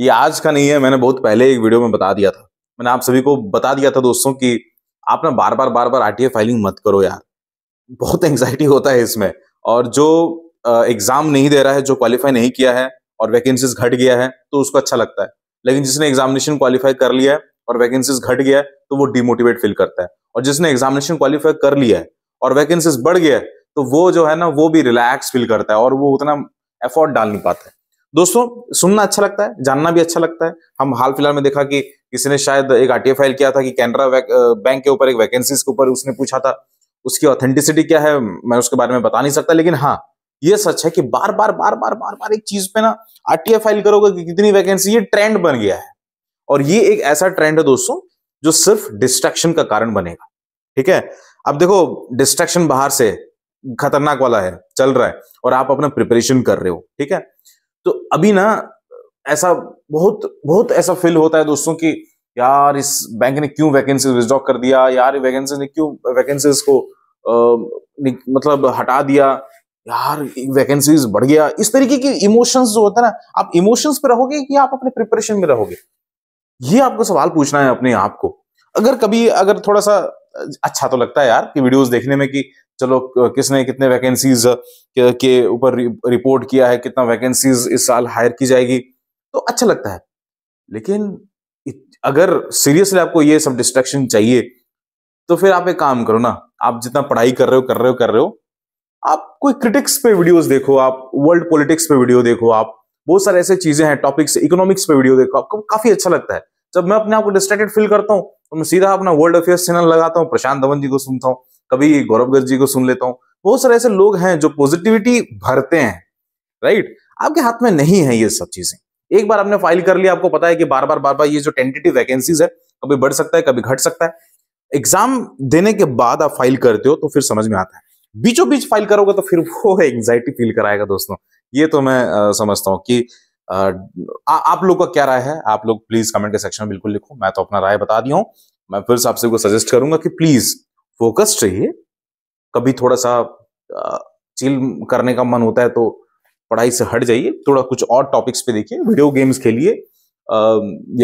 ये आज का नहीं है मैंने बहुत पहले एक वीडियो में बता दिया था मैंने आप सभी को बता दिया था दोस्तों कि आप ना बार बार बार बार आर फाइलिंग मत करो यार बहुत एंग्जाइटी होता है इसमें और जो एग्जाम नहीं दे रहा है जो क्वालिफाई नहीं किया है और वैकेंसीज घट गया है तो उसको अच्छा लगता है लेकिन जिसने एग्जामिनेशन क्वालिफाई कर लिया है और वैकेंसीज घट गया है तो वो डिमोटिवेट फील करता है और जिसने एग्जामिनेशन क्वालिफाई कर लिया है और वैकेंसीज बढ़ गया है तो वो जो है ना वो भी रिलैक्स फील करता है और वो उतना एफोर्ट डाल नहीं पाता है दोस्तों सुनना अच्छा लगता है जानना भी अच्छा लगता है हम हाल फिलहाल में देखा कि किसी ने शायद एक आरटीआई फाइल किया था कि कैनरा बैंक के ऊपर एक वैकेंसी के ऊपर उसने पूछा था उसकी ऑथेंटिसिटी क्या है मैं उसके बारे में बता नहीं सकता लेकिन हाँ ये सच है कि बार बार बार बार बार बार एक चीज पे ना आरटीआई फाइल करोगे कि कितनी वैकेंसी ये ट्रेंड बन गया है और ये एक ऐसा ट्रेंड है दोस्तों जो सिर्फ डिस्ट्रैक्शन का कारण बनेगा ठीक है अब देखो डिस्ट्रैक्शन बाहर से खतरनाक वाला है चल रहा है और आप अपना प्रिपरेशन कर रहे हो ठीक है तो अभी ना ऐसा बहुत बहुत ऐसा फील होता है दोस्तों कि यार इस बैंक ने क्यों वैकेंसी विड्रॉ कर दिया यार वैकेंसी ने क्यों वैकेंसीज को आ, मतलब हटा दिया यार वैकेंसीज बढ़ गया इस तरीके की इमोशंस जो होता है ना आप इमोशंस पे रहोगे कि आप अपने प्रिपरेशन में रहोगे ये आपको सवाल पूछना है अपने आप को अगर कभी अगर थोड़ा सा अच्छा तो लगता है यार कि वीडियोस देखने में कि चलो किसने कितने वैकेंसीज के ऊपर रिपोर्ट किया है कितना वैकेंसीज इस साल हायर की जाएगी तो अच्छा लगता है लेकिन अगर सीरियसली आपको ये सब डिस्ट्रैक्शन चाहिए तो फिर आप एक काम करो ना आप जितना पढ़ाई कर रहे हो कर रहे हो कर रहे हो आप कोई क्रिटिक्स पे वीडियोस देखो आप वर्ल्ड पॉलिटिक्स पे वीडियो देखो आप बहुत सारे ऐसे चीजें हैं टॉपिक्स इकोनॉमिक्स पे वीडियो देखो आपको काफी अच्छा लगता है जब मैं अपने आप को डिस्ट्रैक्टेड फील करता हूँ तो मैं सीधा अपना वर्ल्ड अफेयर्स चैनल लगाता हूँ प्रशांत धवन जी को सुनता हूँ कभी गौरव गर्ज जी को सुन लेता हूँ बहुत सारे ऐसे लोग हैं जो पॉजिटिविटी भरते हैं राइट आपके हाथ में नहीं है ये सब चीजें एक बार आपने फाइल कर लिया आपको पता है कि बार बार बार बार ये जो टेंटेटिव वैकेंसीज है कभी बढ़ सकता है कभी घट सकता है एग्जाम देने के बाद आप फाइल करते हो तो फिर समझ में आता है बीचों बीच फाइल करोगे तो फिर वो एंग्जाइटी फील कराएगा दोस्तों ये तो मैं आ, समझता हूँ कि आ, आ, आप लोग का क्या राय है आप लोग प्लीज कमेंट के सेक्शन में बिल्कुल लिखो मैं तो अपना राय बता दिया हूँ मैं फिर आपसे सजेस्ट करूंगा कि प्लीज फोकस्ड रहिए कभी थोड़ा सा चिल करने का मन होता है तो पढ़ाई से हट जाइए थोड़ा कुछ और टॉपिक्स पे देखिए वीडियो गेम्स खेलिए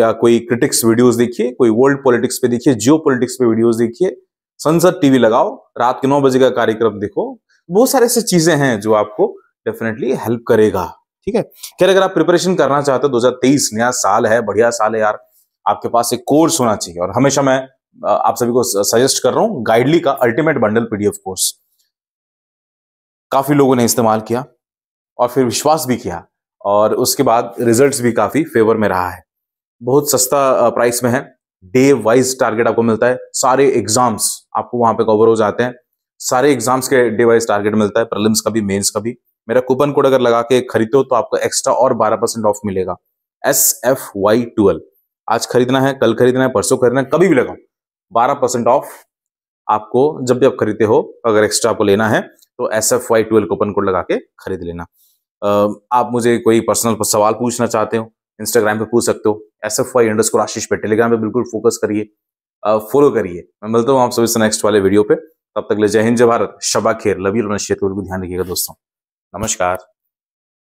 या कोई क्रिटिक्स वीडियोस देखिए कोई वर्ल्ड पॉलिटिक्स पे देखिए जियो पॉलिटिक्स पे वीडियोस देखिए संसद टीवी लगाओ रात के नौ बजे का कार्यक्रम देखो बहुत सारे ऐसी चीजें हैं जो आपको डेफिनेटली हेल्प करेगा ठीक है खैर अगर आप प्रिपरेशन करना चाहते हो दो नया साल है बढ़िया साल है यार आपके पास एक कोर्स होना चाहिए और हमेशा मैं आप सभी को सजेस्ट कर रहा हूं गाइडली का अल्टीमेट बंडल पीडीएफ कोर्स काफी लोगों ने इस्तेमाल किया और फिर विश्वास भी किया और उसके बाद रिजल्ट्स भी काफी फेवर में रहा है बहुत सस्ता प्राइस में है डे वाइज टारगेट आपको मिलता है सारे एग्जाम्स आपको वहां पे कवर हो जाते हैं सारे एग्जाम्स के डे वाइज टारगेट मिलता है प्रलिम्स का भी मेंस का भी मेरा कूपन कोड अगर लगा के खरीदो तो आपको एक्स्ट्रा और बारह परसेंट ऑफ मिलेगा एस एफ वाई ट्वेल्व आज खरीदना है कल खरीदना है परसों खरीदना है कभी भी लगाओ बारह परसेंट ऑफ आपको जब भी आप खरीदते हो अगर एक्स्ट्रा आपको लेना है तो S F Y twelve coupon code लगा के खरीद लेना आप मुझे कोई पर्सनल सवाल पूछना चाहते हो इंस्टाग्राम पे पूछ सकते हो S F Y underscore Ashish पे टेलीग्राम पे बिल्कुल फोकस करिए फॉलो करिए मैं मिलता हूँ आप सभी से नेक्स्ट वाले वीडियो पे तब तक ले जय हिंद जय भारत शबा खेर लवी को बिल्कुल ध्यान रखिएगा दोस्तों नमस्कार